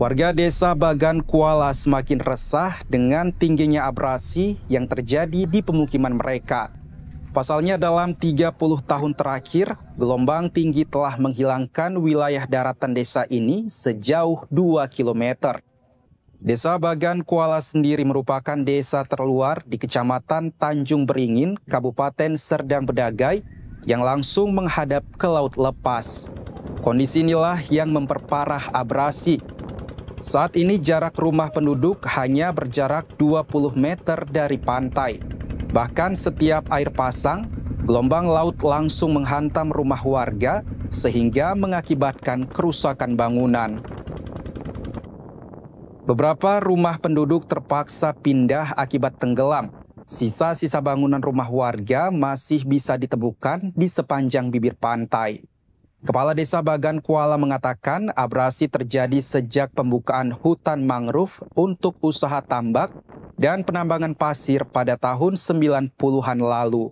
Warga desa Bagan Kuala semakin resah dengan tingginya abrasi yang terjadi di pemukiman mereka. Pasalnya dalam 30 tahun terakhir, gelombang tinggi telah menghilangkan wilayah daratan desa ini sejauh 2 km. Desa Bagan Kuala sendiri merupakan desa terluar di Kecamatan Tanjung Beringin, Kabupaten Serdang Bedagai, yang langsung menghadap ke Laut Lepas. Kondisi inilah yang memperparah abrasi saat ini jarak rumah penduduk hanya berjarak 20 meter dari pantai. Bahkan setiap air pasang, gelombang laut langsung menghantam rumah warga sehingga mengakibatkan kerusakan bangunan. Beberapa rumah penduduk terpaksa pindah akibat tenggelam. Sisa-sisa bangunan rumah warga masih bisa ditemukan di sepanjang bibir pantai. Kepala Desa Bagan Kuala mengatakan abrasi terjadi sejak pembukaan hutan mangrove untuk usaha tambak dan penambangan pasir pada tahun 90-an lalu.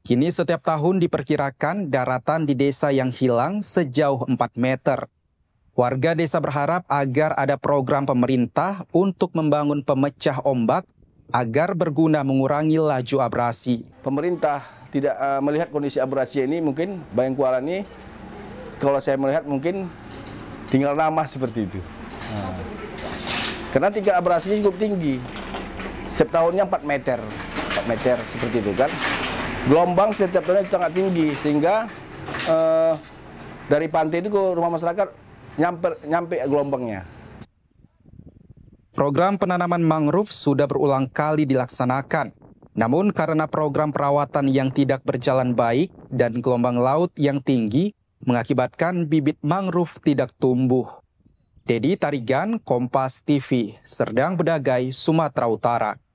Kini setiap tahun diperkirakan daratan di desa yang hilang sejauh 4 meter. Warga desa berharap agar ada program pemerintah untuk membangun pemecah ombak agar berguna mengurangi laju abrasi. Pemerintah tidak eh, melihat kondisi abrasi ini mungkin Kuala ini kalau saya melihat mungkin tinggal nama seperti itu. Nah. Karena tingkat abrasinya cukup tinggi. Setiap tahunnya 4 meter, 4 meter seperti itu kan. Gelombang setiap tahunnya itu sangat tinggi sehingga eh, dari pantai itu ke rumah masyarakat nyampe nyampe gelombangnya. Program penanaman mangrove sudah berulang kali dilaksanakan. Namun karena program perawatan yang tidak berjalan baik dan gelombang laut yang tinggi, mengakibatkan bibit mangrove tidak tumbuh. Dedi Tarigan, Kompas TV, Serdang Bedagai, Sumatera Utara.